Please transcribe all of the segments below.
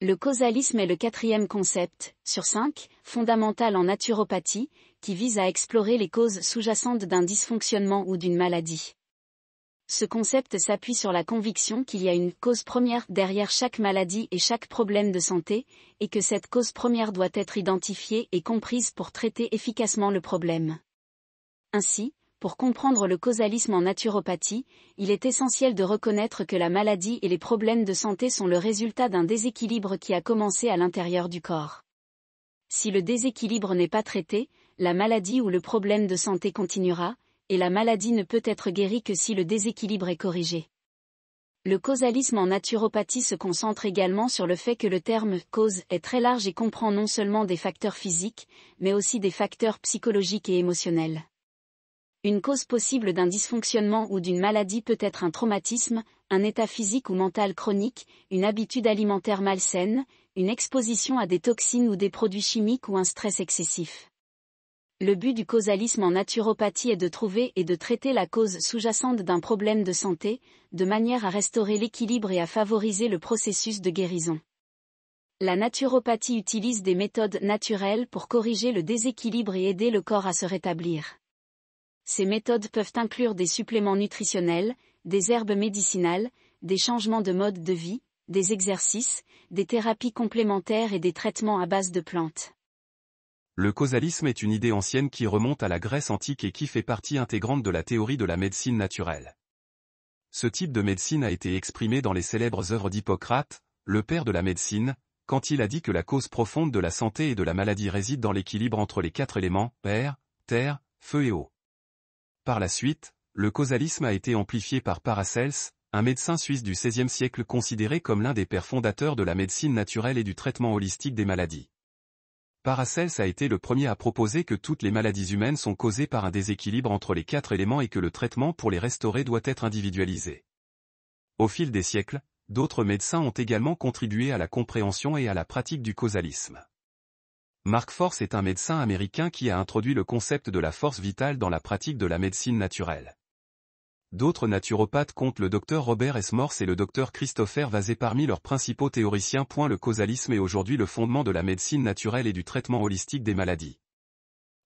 Le causalisme est le quatrième concept, sur cinq, fondamental en naturopathie, qui vise à explorer les causes sous-jacentes d'un dysfonctionnement ou d'une maladie. Ce concept s'appuie sur la conviction qu'il y a une cause première derrière chaque maladie et chaque problème de santé, et que cette cause première doit être identifiée et comprise pour traiter efficacement le problème. Ainsi, pour comprendre le causalisme en naturopathie, il est essentiel de reconnaître que la maladie et les problèmes de santé sont le résultat d'un déséquilibre qui a commencé à l'intérieur du corps. Si le déséquilibre n'est pas traité, la maladie ou le problème de santé continuera, et la maladie ne peut être guérie que si le déséquilibre est corrigé. Le causalisme en naturopathie se concentre également sur le fait que le terme cause est très large et comprend non seulement des facteurs physiques, mais aussi des facteurs psychologiques et émotionnels. Une cause possible d'un dysfonctionnement ou d'une maladie peut être un traumatisme, un état physique ou mental chronique, une habitude alimentaire malsaine, une exposition à des toxines ou des produits chimiques ou un stress excessif. Le but du causalisme en naturopathie est de trouver et de traiter la cause sous-jacente d'un problème de santé, de manière à restaurer l'équilibre et à favoriser le processus de guérison. La naturopathie utilise des méthodes naturelles pour corriger le déséquilibre et aider le corps à se rétablir. Ces méthodes peuvent inclure des suppléments nutritionnels, des herbes médicinales, des changements de mode de vie, des exercices, des thérapies complémentaires et des traitements à base de plantes. Le causalisme est une idée ancienne qui remonte à la Grèce antique et qui fait partie intégrante de la théorie de la médecine naturelle. Ce type de médecine a été exprimé dans les célèbres œuvres d'Hippocrate, le père de la médecine, quand il a dit que la cause profonde de la santé et de la maladie réside dans l'équilibre entre les quatre éléments, air, terre, feu et eau. Par la suite, le causalisme a été amplifié par Paracels, un médecin suisse du XVIe siècle considéré comme l'un des pères fondateurs de la médecine naturelle et du traitement holistique des maladies. Paracels a été le premier à proposer que toutes les maladies humaines sont causées par un déséquilibre entre les quatre éléments et que le traitement pour les restaurer doit être individualisé. Au fil des siècles, d'autres médecins ont également contribué à la compréhension et à la pratique du causalisme. Mark Force est un médecin américain qui a introduit le concept de la force vitale dans la pratique de la médecine naturelle. D'autres naturopathes comptent le docteur Robert S. Morse et le docteur Christopher Vazé parmi leurs principaux théoriciens. Point le causalisme est aujourd'hui le fondement de la médecine naturelle et du traitement holistique des maladies.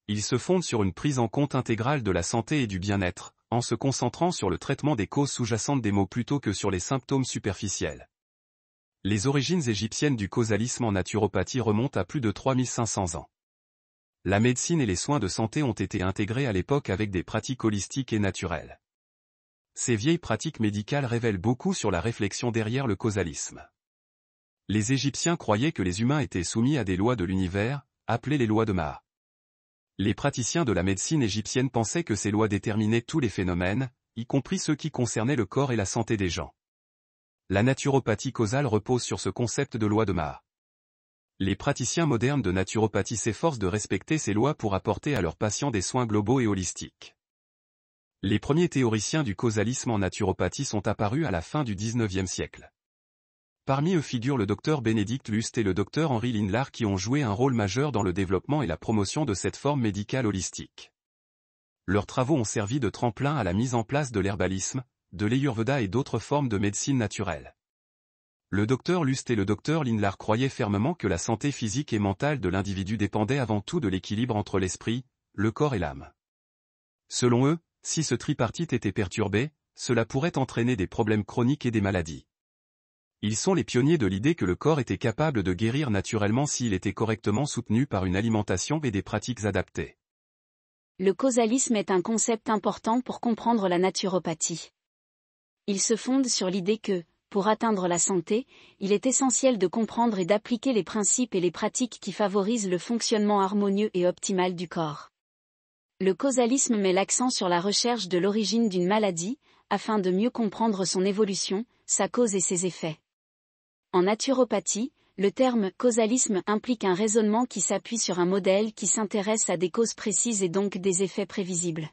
Il se fonde sur une prise en compte intégrale de la santé et du bien-être, en se concentrant sur le traitement des causes sous-jacentes des maux plutôt que sur les symptômes superficiels. Les origines égyptiennes du causalisme en naturopathie remontent à plus de 3500 ans. La médecine et les soins de santé ont été intégrés à l'époque avec des pratiques holistiques et naturelles. Ces vieilles pratiques médicales révèlent beaucoup sur la réflexion derrière le causalisme. Les Égyptiens croyaient que les humains étaient soumis à des lois de l'univers, appelées les lois de Maa. Les praticiens de la médecine égyptienne pensaient que ces lois déterminaient tous les phénomènes, y compris ceux qui concernaient le corps et la santé des gens. La naturopathie causale repose sur ce concept de loi de Ma. Les praticiens modernes de naturopathie s'efforcent de respecter ces lois pour apporter à leurs patients des soins globaux et holistiques. Les premiers théoriciens du causalisme en naturopathie sont apparus à la fin du XIXe siècle. Parmi eux figurent le docteur Bénédicte Lust et le docteur Henri Lindlar qui ont joué un rôle majeur dans le développement et la promotion de cette forme médicale holistique. Leurs travaux ont servi de tremplin à la mise en place de l'herbalisme, de l'Ayurveda et d'autres formes de médecine naturelle. Le docteur Lust et le docteur Lindlar croyaient fermement que la santé physique et mentale de l'individu dépendait avant tout de l'équilibre entre l'esprit, le corps et l'âme. Selon eux, si ce tripartite était perturbé, cela pourrait entraîner des problèmes chroniques et des maladies. Ils sont les pionniers de l'idée que le corps était capable de guérir naturellement s'il était correctement soutenu par une alimentation et des pratiques adaptées. Le causalisme est un concept important pour comprendre la naturopathie. Il se fonde sur l'idée que, pour atteindre la santé, il est essentiel de comprendre et d'appliquer les principes et les pratiques qui favorisent le fonctionnement harmonieux et optimal du corps. Le causalisme met l'accent sur la recherche de l'origine d'une maladie, afin de mieux comprendre son évolution, sa cause et ses effets. En naturopathie, le terme causalisme implique un raisonnement qui s'appuie sur un modèle qui s'intéresse à des causes précises et donc des effets prévisibles.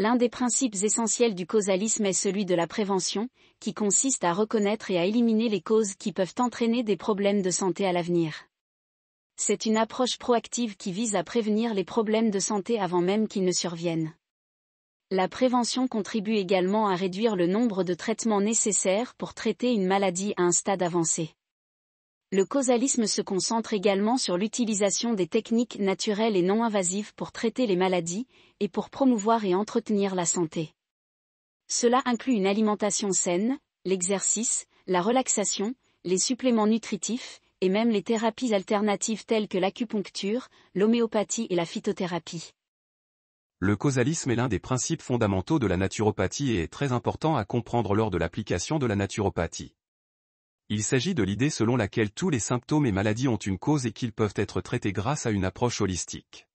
L'un des principes essentiels du causalisme est celui de la prévention, qui consiste à reconnaître et à éliminer les causes qui peuvent entraîner des problèmes de santé à l'avenir. C'est une approche proactive qui vise à prévenir les problèmes de santé avant même qu'ils ne surviennent. La prévention contribue également à réduire le nombre de traitements nécessaires pour traiter une maladie à un stade avancé. Le causalisme se concentre également sur l'utilisation des techniques naturelles et non invasives pour traiter les maladies, et pour promouvoir et entretenir la santé. Cela inclut une alimentation saine, l'exercice, la relaxation, les suppléments nutritifs, et même les thérapies alternatives telles que l'acupuncture, l'homéopathie et la phytothérapie. Le causalisme est l'un des principes fondamentaux de la naturopathie et est très important à comprendre lors de l'application de la naturopathie. Il s'agit de l'idée selon laquelle tous les symptômes et maladies ont une cause et qu'ils peuvent être traités grâce à une approche holistique.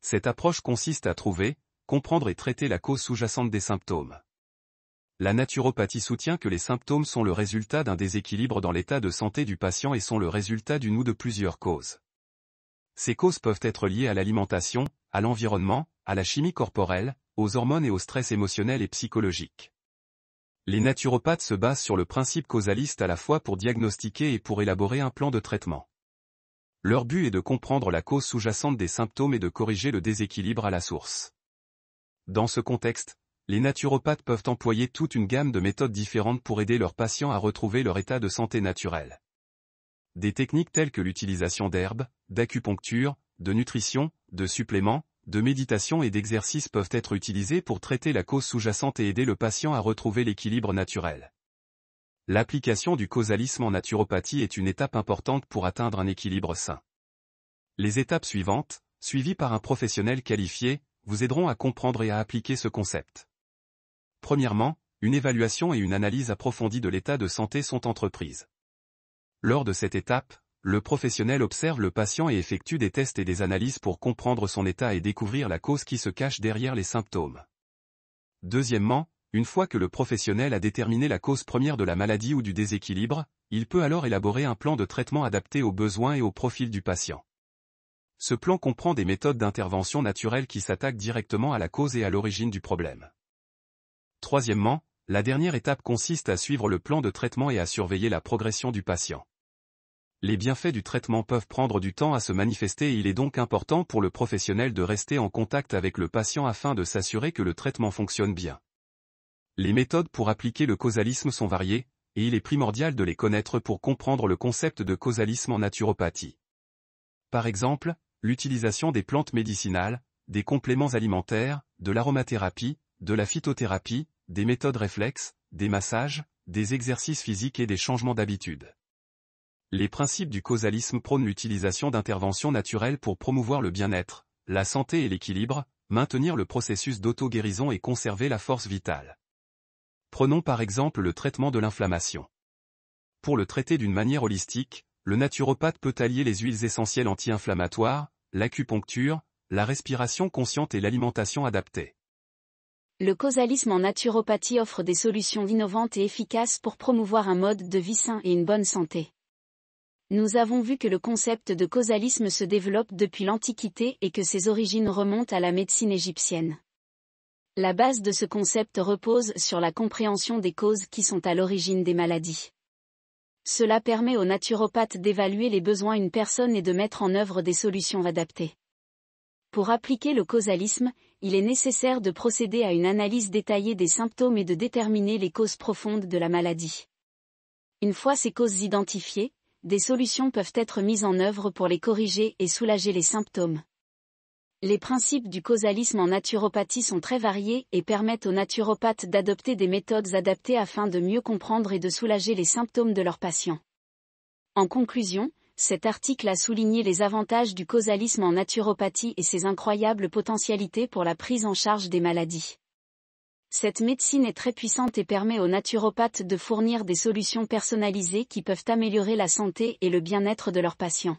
Cette approche consiste à trouver, comprendre et traiter la cause sous-jacente des symptômes. La naturopathie soutient que les symptômes sont le résultat d'un déséquilibre dans l'état de santé du patient et sont le résultat d'une ou de plusieurs causes. Ces causes peuvent être liées à l'alimentation, à l'environnement, à la chimie corporelle, aux hormones et au stress émotionnel et psychologique. Les naturopathes se basent sur le principe causaliste à la fois pour diagnostiquer et pour élaborer un plan de traitement. Leur but est de comprendre la cause sous-jacente des symptômes et de corriger le déséquilibre à la source. Dans ce contexte, les naturopathes peuvent employer toute une gamme de méthodes différentes pour aider leurs patients à retrouver leur état de santé naturel. Des techniques telles que l'utilisation d'herbes, d'acupuncture, de nutrition, de suppléments, de méditation et d'exercice peuvent être utilisés pour traiter la cause sous-jacente et aider le patient à retrouver l'équilibre naturel. L'application du causalisme en naturopathie est une étape importante pour atteindre un équilibre sain. Les étapes suivantes, suivies par un professionnel qualifié, vous aideront à comprendre et à appliquer ce concept. Premièrement, une évaluation et une analyse approfondie de l'état de santé sont entreprises. Lors de cette étape, le professionnel observe le patient et effectue des tests et des analyses pour comprendre son état et découvrir la cause qui se cache derrière les symptômes. Deuxièmement, une fois que le professionnel a déterminé la cause première de la maladie ou du déséquilibre, il peut alors élaborer un plan de traitement adapté aux besoins et au profil du patient. Ce plan comprend des méthodes d'intervention naturelles qui s'attaquent directement à la cause et à l'origine du problème. Troisièmement, la dernière étape consiste à suivre le plan de traitement et à surveiller la progression du patient les bienfaits du traitement peuvent prendre du temps à se manifester et il est donc important pour le professionnel de rester en contact avec le patient afin de s'assurer que le traitement fonctionne bien. Les méthodes pour appliquer le causalisme sont variées, et il est primordial de les connaître pour comprendre le concept de causalisme en naturopathie. Par exemple, l'utilisation des plantes médicinales, des compléments alimentaires, de l'aromathérapie, de la phytothérapie, des méthodes réflexes, des massages, des exercices physiques et des changements d'habitude. Les principes du causalisme prônent l'utilisation d'interventions naturelles pour promouvoir le bien-être, la santé et l'équilibre, maintenir le processus d'auto-guérison et conserver la force vitale. Prenons par exemple le traitement de l'inflammation. Pour le traiter d'une manière holistique, le naturopathe peut allier les huiles essentielles anti-inflammatoires, l'acupuncture, la respiration consciente et l'alimentation adaptée. Le causalisme en naturopathie offre des solutions innovantes et efficaces pour promouvoir un mode de vie sain et une bonne santé. Nous avons vu que le concept de causalisme se développe depuis l'Antiquité et que ses origines remontent à la médecine égyptienne. La base de ce concept repose sur la compréhension des causes qui sont à l'origine des maladies. Cela permet aux naturopathes d'évaluer les besoins d'une personne et de mettre en œuvre des solutions adaptées. Pour appliquer le causalisme, il est nécessaire de procéder à une analyse détaillée des symptômes et de déterminer les causes profondes de la maladie. Une fois ces causes identifiées, des solutions peuvent être mises en œuvre pour les corriger et soulager les symptômes. Les principes du causalisme en naturopathie sont très variés et permettent aux naturopathes d'adopter des méthodes adaptées afin de mieux comprendre et de soulager les symptômes de leurs patients. En conclusion, cet article a souligné les avantages du causalisme en naturopathie et ses incroyables potentialités pour la prise en charge des maladies. Cette médecine est très puissante et permet aux naturopathes de fournir des solutions personnalisées qui peuvent améliorer la santé et le bien-être de leurs patients.